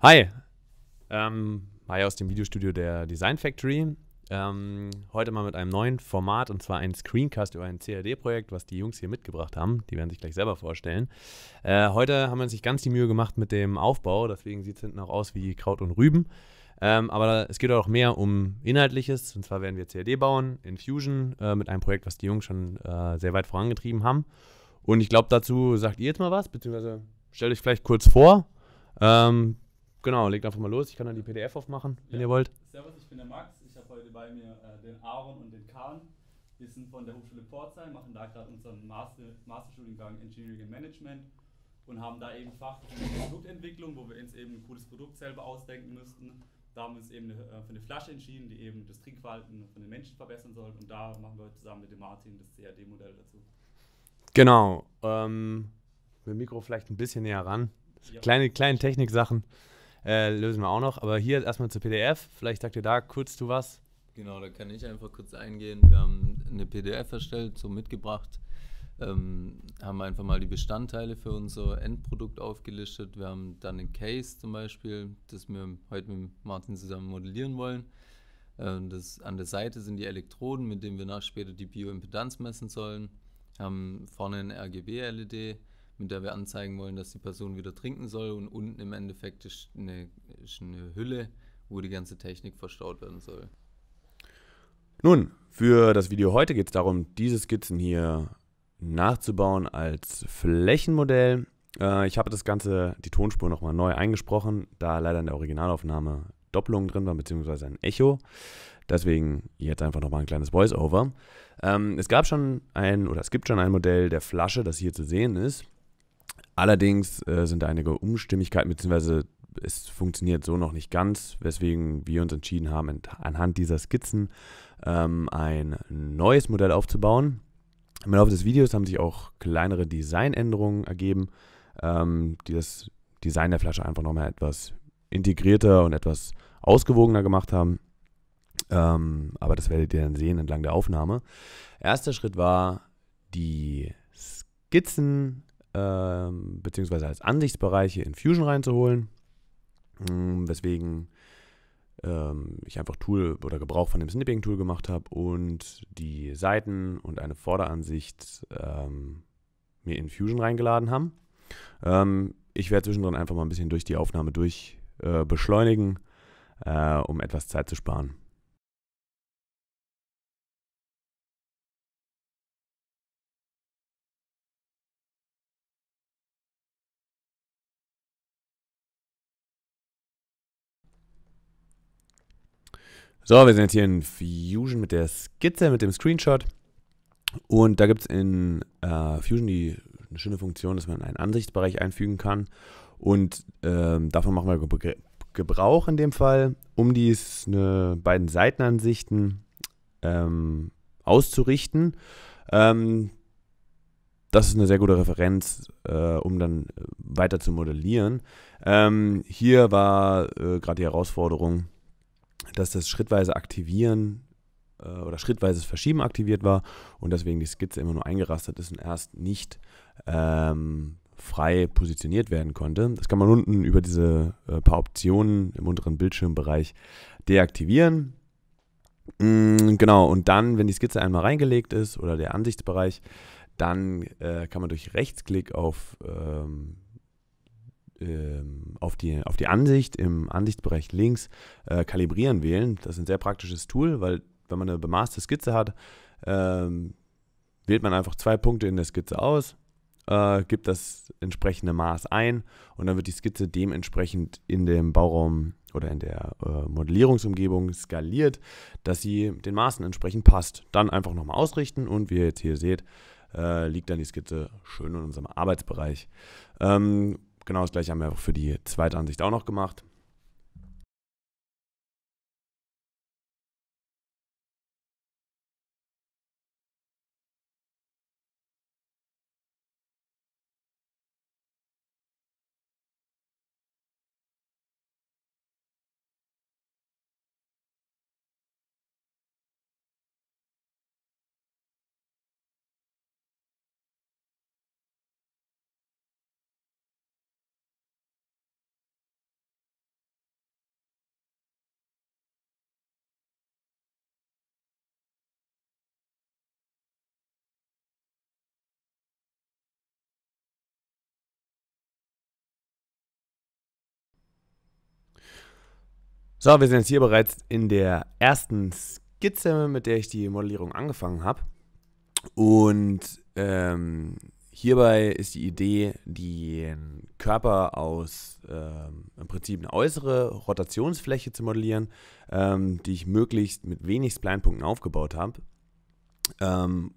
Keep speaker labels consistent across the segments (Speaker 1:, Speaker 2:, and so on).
Speaker 1: Hi. Ähm, hi aus dem Videostudio der Design Factory. Ähm, heute mal mit einem neuen Format und zwar ein Screencast über ein CAD-Projekt, was die Jungs hier mitgebracht haben. Die werden sich gleich selber vorstellen. Äh, heute haben wir uns ganz die Mühe gemacht mit dem Aufbau, deswegen sieht es hinten auch aus wie Kraut und Rüben. Ähm, aber es geht auch mehr um Inhaltliches. Und zwar werden wir CAD bauen in Fusion äh, mit einem Projekt, was die Jungs schon äh, sehr weit vorangetrieben haben. Und ich glaube, dazu sagt ihr jetzt mal was, beziehungsweise stellt euch vielleicht kurz vor. Ähm, Genau, legt einfach mal los. Ich kann dann die PDF aufmachen, wenn ihr wollt. Servus, ich bin der Max. Ich habe heute bei mir äh, den Aaron und den Kahn. Wir sind von der Hochschule Pforzheim, machen da gerade unseren Master, Masterstudiengang Engineering and Management und haben da eben Fach Produktentwicklung, wo wir uns eben ein cooles Produkt selber ausdenken müssten. Da haben wir uns eben eine, äh, für eine Flasche entschieden, die eben das Trinkverhalten von den Menschen verbessern soll. Und da machen wir zusammen mit dem Martin das CAD-Modell dazu. Genau. Ähm, mit dem Mikro vielleicht ein bisschen näher ran. Ja. Kleine, kleine Techniksachen. Äh, lösen wir auch noch. Aber hier erstmal zur PDF. Vielleicht sagt ihr da kurz du was. Genau, da kann ich einfach kurz eingehen. Wir haben eine PDF erstellt, so mitgebracht. Ähm, haben einfach mal die Bestandteile für unser Endprodukt aufgelistet. Wir haben dann ein Case zum Beispiel, das wir heute mit Martin zusammen modellieren wollen. Ähm, das, an der Seite sind die Elektroden, mit denen wir nach später die Bioimpedanz messen sollen. Wir Haben vorne ein RGB-LED, mit der wir anzeigen wollen, dass die Person wieder trinken soll. Und unten im Endeffekt ist eine, ist eine Hülle, wo die ganze Technik verstaut werden soll. Nun, für das Video heute geht es darum, diese Skizzen hier nachzubauen als Flächenmodell. Äh, ich habe das Ganze, die Tonspur nochmal neu eingesprochen, da leider in der Originalaufnahme Doppelungen drin waren, beziehungsweise ein Echo. Deswegen jetzt einfach nochmal ein kleines Voice-Over. Ähm, es gab schon ein, oder es gibt schon ein Modell der Flasche, das hier zu sehen ist. Allerdings äh, sind einige Umstimmigkeiten, beziehungsweise es funktioniert so noch nicht ganz, weswegen wir uns entschieden haben, anhand dieser Skizzen ähm, ein neues Modell aufzubauen. Im Laufe des Videos haben sich auch kleinere Designänderungen ergeben, ähm, die das Design der Flasche einfach nochmal etwas integrierter und etwas ausgewogener gemacht haben. Ähm, aber das werdet ihr dann sehen entlang der Aufnahme. Erster Schritt war, die Skizzen ähm, beziehungsweise als Ansichtsbereiche in Fusion reinzuholen, mm, weswegen ähm, ich einfach Tool oder Gebrauch von dem Snipping-Tool gemacht habe und die Seiten und eine Vorderansicht ähm, mir in Fusion reingeladen haben. Ähm, ich werde zwischendrin einfach mal ein bisschen durch die Aufnahme durch äh, beschleunigen, äh, um etwas Zeit zu sparen. So, wir sind jetzt hier in Fusion mit der Skizze, mit dem Screenshot. Und da gibt es in äh, Fusion die eine schöne Funktion, dass man einen Ansichtsbereich einfügen kann. Und ähm, davon machen wir Gebrauch in dem Fall, um die ne, beiden Seitenansichten ähm, auszurichten. Ähm, das ist eine sehr gute Referenz, äh, um dann äh, weiter zu modellieren. Ähm, hier war äh, gerade die Herausforderung, dass das schrittweise Aktivieren äh, oder schrittweises Verschieben aktiviert war und deswegen die Skizze immer nur eingerastet ist und erst nicht ähm, frei positioniert werden konnte. Das kann man unten über diese äh, paar Optionen im unteren Bildschirmbereich deaktivieren. Mm, genau, und dann, wenn die Skizze einmal reingelegt ist oder der Ansichtsbereich, dann äh, kann man durch Rechtsklick auf ähm, ähm, auf, die, auf die Ansicht im Ansichtsbereich links äh, Kalibrieren wählen. Das ist ein sehr praktisches Tool, weil wenn man eine bemaßte Skizze hat, ähm, wählt man einfach zwei Punkte in der Skizze aus, äh, gibt das entsprechende Maß ein und dann wird die Skizze dementsprechend in dem Bauraum oder in der äh, Modellierungsumgebung skaliert, dass sie den Maßen entsprechend passt. Dann einfach nochmal ausrichten und wie ihr jetzt hier seht, äh, liegt dann die Skizze schön in unserem Arbeitsbereich. Ähm, Genau das gleiche haben wir auch für die zweite Ansicht auch noch gemacht. So, wir sind jetzt hier bereits in der ersten Skizze, mit der ich die Modellierung angefangen habe. Und ähm, hierbei ist die Idee, den Körper aus ähm, im Prinzip eine äußere Rotationsfläche zu modellieren, ähm, die ich möglichst mit wenig Spleinpunkten aufgebaut habe. Ähm,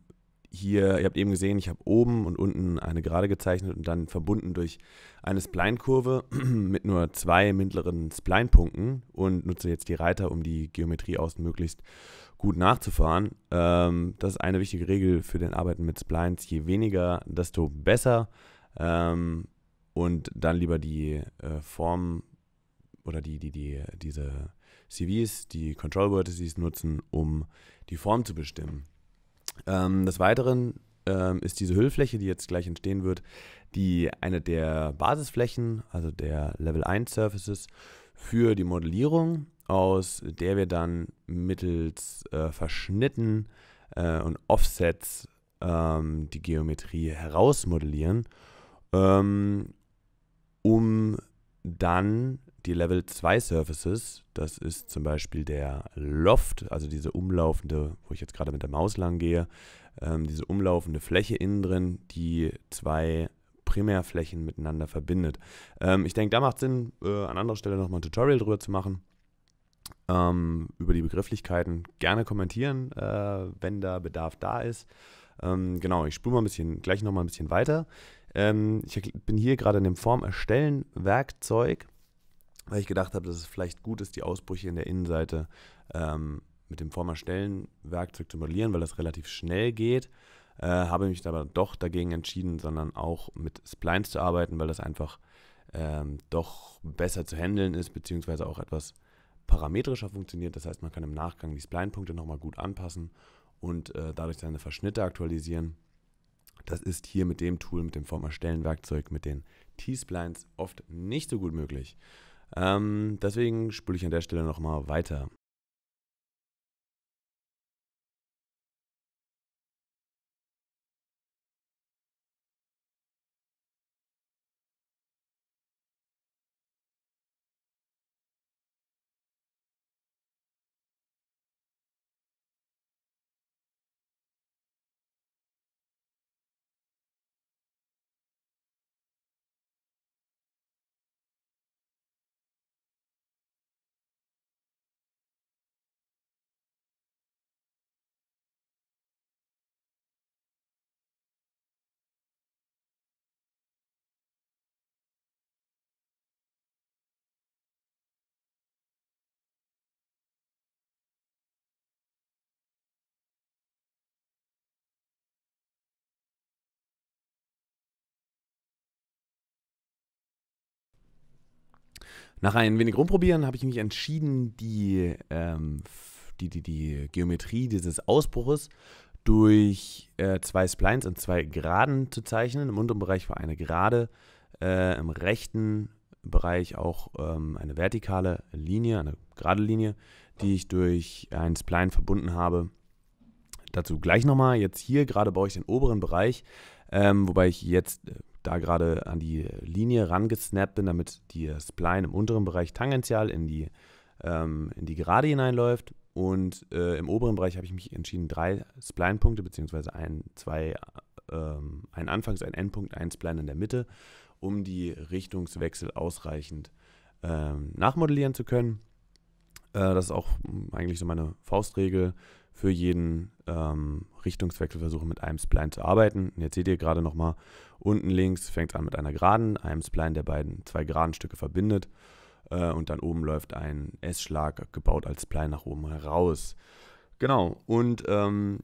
Speaker 1: hier, ihr habt eben gesehen, ich habe oben und unten eine Gerade gezeichnet und dann verbunden durch eine Spline-Kurve mit nur zwei mittleren Spline-Punkten und nutze jetzt die Reiter, um die Geometrie außen möglichst gut nachzufahren. Ähm, das ist eine wichtige Regel für den Arbeiten mit Splines. Je weniger, desto besser. Ähm, und dann lieber die äh, Form oder die, die, die, diese CVs, die Control Vertices nutzen, um die Form zu bestimmen. Ähm, des Weiteren ähm, ist diese Hüllfläche, die jetzt gleich entstehen wird, die eine der Basisflächen, also der Level 1 Surfaces für die Modellierung, aus der wir dann mittels äh, Verschnitten äh, und Offsets ähm, die Geometrie herausmodellieren, ähm, um dann die Level 2 Surfaces. Das ist zum Beispiel der Loft, also diese umlaufende, wo ich jetzt gerade mit der Maus lang gehe, ähm, diese umlaufende Fläche innen drin, die zwei Primärflächen miteinander verbindet. Ähm, ich denke, da macht es Sinn, äh, an anderer Stelle nochmal ein Tutorial drüber zu machen. Ähm, über die Begrifflichkeiten gerne kommentieren, äh, wenn da Bedarf da ist. Ähm, genau, ich spule mal ein bisschen, gleich nochmal ein bisschen weiter. Ähm, ich bin hier gerade in dem Form erstellen Werkzeug weil ich gedacht habe, dass es vielleicht gut ist, die Ausbrüche in der Innenseite ähm, mit dem Formerstellen-Werkzeug zu modellieren, weil das relativ schnell geht. Äh, habe mich aber doch dagegen entschieden, sondern auch mit Splines zu arbeiten, weil das einfach ähm, doch besser zu handeln ist, beziehungsweise auch etwas parametrischer funktioniert. Das heißt, man kann im Nachgang die Spline-Punkte nochmal gut anpassen und äh, dadurch seine Verschnitte aktualisieren. Das ist hier mit dem Tool, mit dem Formerstellen-Werkzeug, mit den T-Splines oft nicht so gut möglich. Ähm, deswegen spule ich an der Stelle nochmal weiter. Nach ein wenig rumprobieren habe ich mich entschieden, die, ähm, die, die, die Geometrie dieses Ausbruches durch äh, zwei Splines und zwei Geraden zu zeichnen. Im unteren Bereich war eine Gerade, äh, im rechten Bereich auch ähm, eine vertikale Linie, eine gerade Linie, die ich durch ein Spline verbunden habe. Dazu gleich nochmal. Jetzt hier gerade baue ich den oberen Bereich, ähm, wobei ich jetzt äh, da gerade an die Linie rangesnappt bin, damit die Spline im unteren Bereich tangential in die, ähm, in die Gerade hineinläuft. Und äh, im oberen Bereich habe ich mich entschieden, drei Spline-Punkte, beziehungsweise ein, zwei, ähm, ein Anfangs-, ein Endpunkt, ein Spline in der Mitte, um die Richtungswechsel ausreichend ähm, nachmodellieren zu können. Äh, das ist auch eigentlich so meine Faustregel für jeden ähm, Richtungswechselversuch mit einem Spline zu arbeiten. Und jetzt seht ihr gerade nochmal, unten links fängt es an mit einer geraden, einem Spline, der beiden zwei geraden Stücke verbindet. Äh, und dann oben läuft ein S-Schlag, gebaut als Spline nach oben heraus. Genau, und ähm,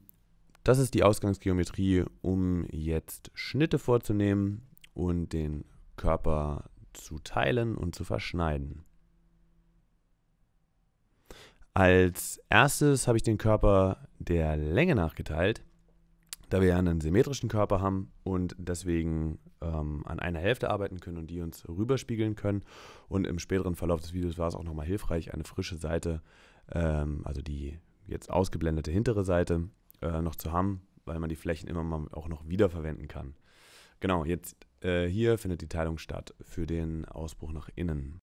Speaker 1: das ist die Ausgangsgeometrie, um jetzt Schnitte vorzunehmen und den Körper zu teilen und zu verschneiden. Als erstes habe ich den Körper der Länge nachgeteilt, da wir ja einen symmetrischen Körper haben und deswegen ähm, an einer Hälfte arbeiten können und die uns rüberspiegeln können. Und im späteren Verlauf des Videos war es auch nochmal hilfreich, eine frische Seite, ähm, also die jetzt ausgeblendete hintere Seite, äh, noch zu haben, weil man die Flächen immer mal auch noch wiederverwenden kann. Genau, jetzt äh, hier findet die Teilung statt für den Ausbruch nach innen.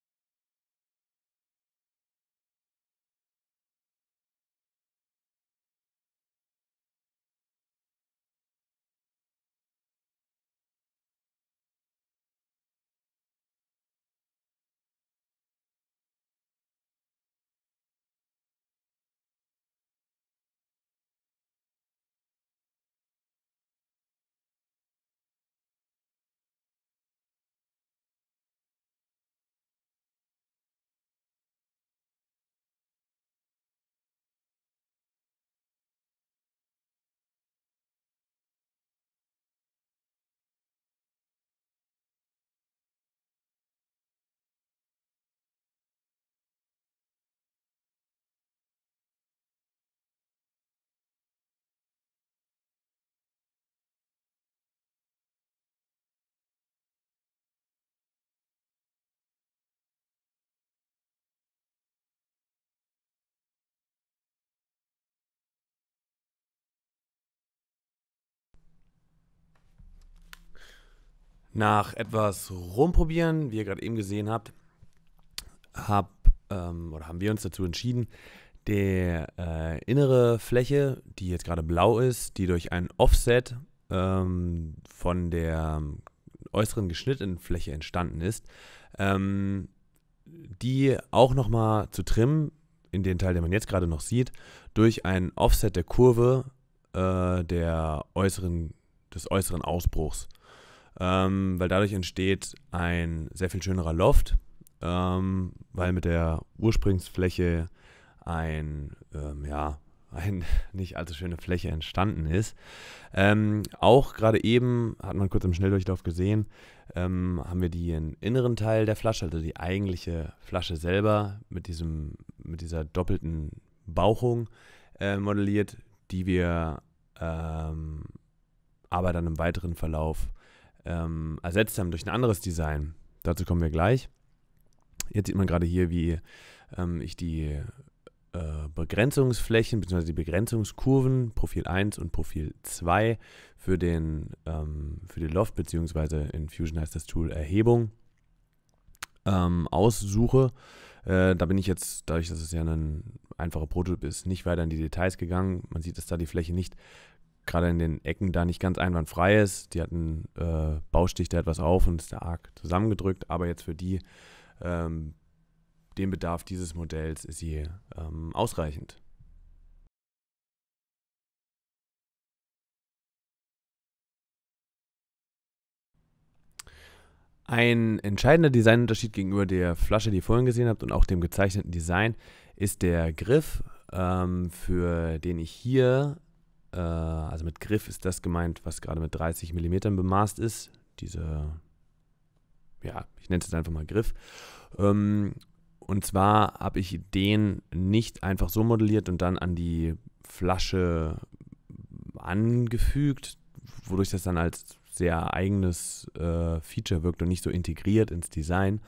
Speaker 1: Nach etwas rumprobieren, wie ihr gerade eben gesehen habt, hab, ähm, oder haben wir uns dazu entschieden, die äh, innere Fläche, die jetzt gerade blau ist, die durch ein Offset ähm, von der ähm, äußeren geschnittenen Fläche entstanden ist, ähm, die auch nochmal zu trimmen, in den Teil, den man jetzt gerade noch sieht, durch ein Offset der Kurve äh, der äußeren, des äußeren Ausbruchs ähm, weil dadurch entsteht ein sehr viel schönerer Loft, ähm, weil mit der Ursprungsfläche ein, ähm, ja, eine nicht allzu schöne Fläche entstanden ist. Ähm, auch gerade eben, hat man kurz im Schnelldurchlauf gesehen, ähm, haben wir den inneren Teil der Flasche, also die eigentliche Flasche selber, mit, diesem, mit dieser doppelten Bauchung äh, modelliert, die wir ähm, aber dann im weiteren Verlauf ähm, ersetzt haben durch ein anderes Design. Dazu kommen wir gleich. Jetzt sieht man gerade hier, wie ähm, ich die äh, Begrenzungsflächen bzw. die Begrenzungskurven Profil 1 und Profil 2 für den, ähm, für den Loft bzw. in Fusion heißt das Tool Erhebung ähm, aussuche. Äh, da bin ich jetzt, dadurch, dass es ja ein einfacher Prototyp ist, nicht weiter in die Details gegangen. Man sieht, dass da die Fläche nicht gerade in den Ecken da nicht ganz einwandfrei ist. Die hatten äh, Baustich da etwas auf und ist da arg zusammengedrückt, aber jetzt für die, ähm, den Bedarf dieses Modells ist sie ähm, ausreichend. Ein entscheidender Designunterschied gegenüber der Flasche, die ihr vorhin gesehen habt und auch dem gezeichneten Design, ist der Griff, ähm, für den ich hier äh, also mit Griff ist das gemeint, was gerade mit 30 mm bemaßt ist. Diese, ja, ich nenne es jetzt einfach mal Griff. Ähm, und zwar habe ich den nicht einfach so modelliert und dann an die Flasche angefügt, wodurch das dann als sehr eigenes äh, Feature wirkt und nicht so integriert ins Design,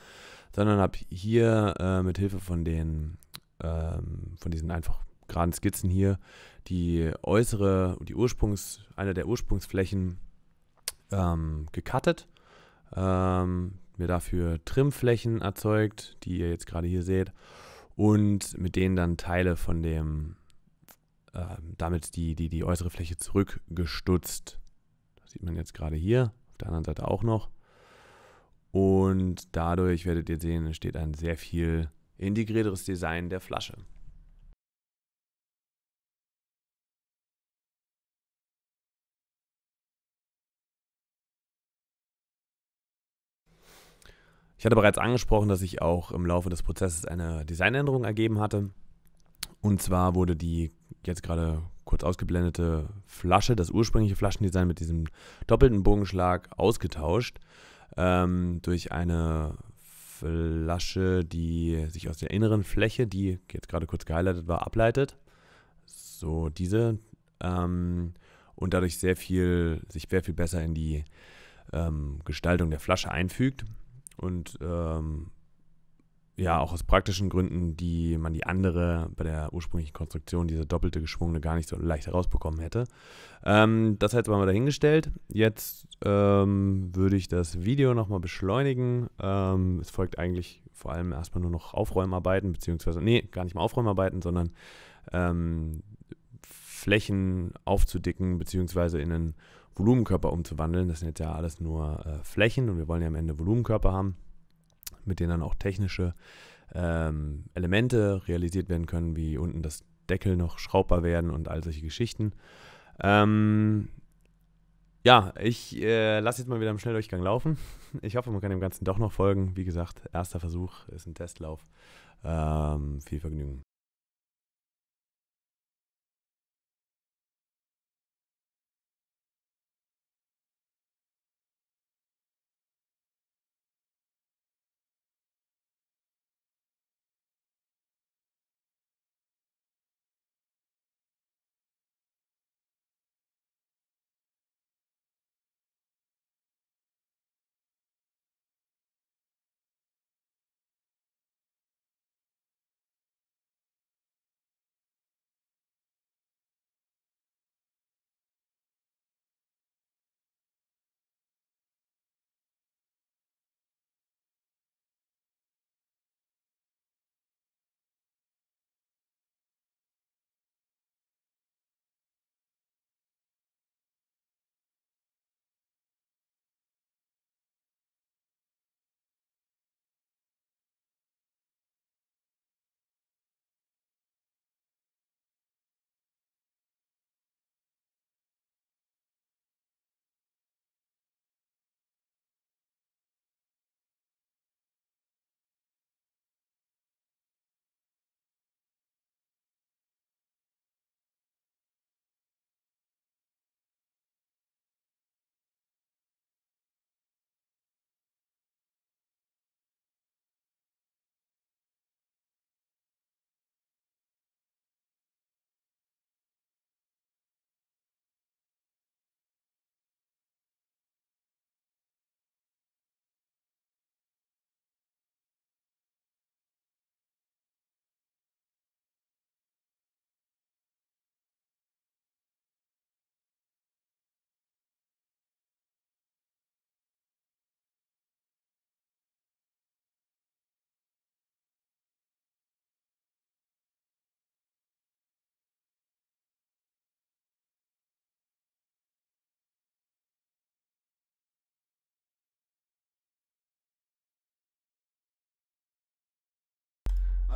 Speaker 1: sondern habe hier äh, mit Hilfe von den ähm, von diesen einfach geraden Skizzen hier die äußere, die Ursprungs, einer der Ursprungsflächen ähm, gecuttet, ähm, mir dafür Trimflächen erzeugt, die ihr jetzt gerade hier seht, und mit denen dann Teile von dem, äh, damit die, die, die äußere Fläche zurückgestutzt. Das sieht man jetzt gerade hier, auf der anderen Seite auch noch. Und dadurch werdet ihr sehen, entsteht ein sehr viel integrierteres Design der Flasche. Ich hatte bereits angesprochen, dass sich auch im Laufe des Prozesses eine Designänderung ergeben hatte. Und zwar wurde die jetzt gerade kurz ausgeblendete Flasche, das ursprüngliche Flaschendesign mit diesem doppelten Bogenschlag ausgetauscht ähm, durch eine Flasche, die sich aus der inneren Fläche, die jetzt gerade kurz gehighlightet war, ableitet. So diese. Ähm, und dadurch sehr viel, sich sehr viel besser in die ähm, Gestaltung der Flasche einfügt. Und ähm, ja, auch aus praktischen Gründen, die man die andere bei der ursprünglichen Konstruktion, diese doppelte geschwungene, gar nicht so leicht herausbekommen hätte. Ähm, das jetzt mal dahingestellt. Jetzt ähm, würde ich das Video nochmal beschleunigen. Ähm, es folgt eigentlich vor allem erstmal nur noch Aufräumarbeiten, beziehungsweise, nee, gar nicht mal Aufräumarbeiten, sondern ähm, Flächen aufzudicken, beziehungsweise in einen Volumenkörper umzuwandeln. Das sind jetzt ja alles nur äh, Flächen und wir wollen ja am Ende Volumenkörper haben, mit denen dann auch technische ähm, Elemente realisiert werden können, wie unten das Deckel noch schraubbar werden und all solche Geschichten. Ähm, ja, ich äh, lasse jetzt mal wieder im Schnelldurchgang laufen. Ich hoffe, man kann dem Ganzen doch noch folgen. Wie gesagt, erster Versuch ist ein Testlauf. Ähm, viel Vergnügen.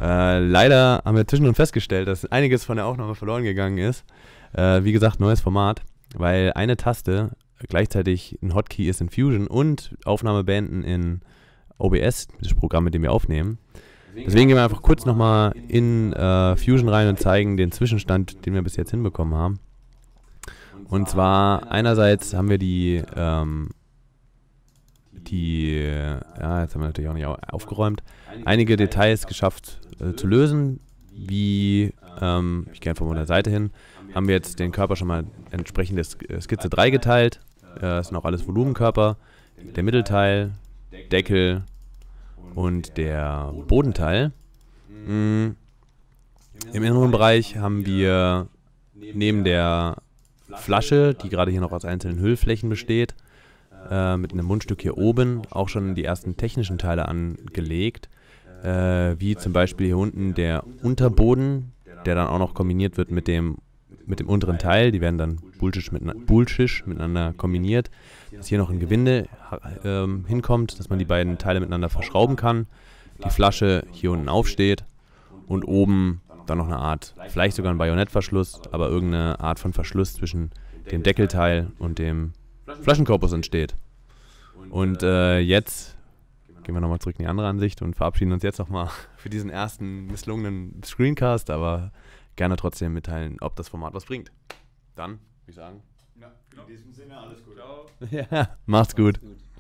Speaker 1: Äh, leider haben wir zwischendurch festgestellt, dass einiges von der Aufnahme verloren gegangen ist. Äh, wie gesagt, neues Format, weil eine Taste gleichzeitig ein Hotkey ist in Fusion und Aufnahme beenden in OBS, das Programm, mit dem wir aufnehmen. Deswegen gehen wir einfach kurz nochmal in äh, Fusion rein und zeigen den Zwischenstand, den wir bis jetzt hinbekommen haben. Und zwar einerseits haben wir die, ähm, die, ja, jetzt haben wir natürlich auch nicht aufgeräumt, einige Details geschafft äh, zu lösen. Wie, ähm, ich gehe einfach mal an der Seite hin, haben wir jetzt den Körper schon mal entsprechend der äh, Skizze 3 geteilt. Äh, das sind auch alles Volumenkörper. Der Mittelteil, Deckel und der Bodenteil. Mhm. Im inneren Bereich haben wir neben der Flasche, die gerade hier noch aus einzelnen Hüllflächen besteht, äh, mit einem Mundstück hier oben auch schon die ersten technischen Teile angelegt äh, wie zum Beispiel hier unten der Unterboden, der dann auch noch kombiniert wird mit dem, mit dem unteren Teil. Die werden dann bullschisch mit, miteinander kombiniert. Dass hier noch ein Gewinde äh, hinkommt, dass man die beiden Teile miteinander verschrauben kann. Die Flasche hier unten aufsteht und oben dann noch eine Art, vielleicht sogar ein Bajonettverschluss, aber irgendeine Art von Verschluss zwischen dem Deckelteil und dem Flaschenkorpus entsteht. Und äh, jetzt gehen wir nochmal zurück in die andere Ansicht und verabschieden uns jetzt nochmal für diesen ersten misslungenen Screencast, aber gerne trotzdem mitteilen, ob das Format was bringt. Dann, würde ich sagen. Ja, genau. In diesem Sinne, alles gut. Ja, macht's gut. Macht's gut.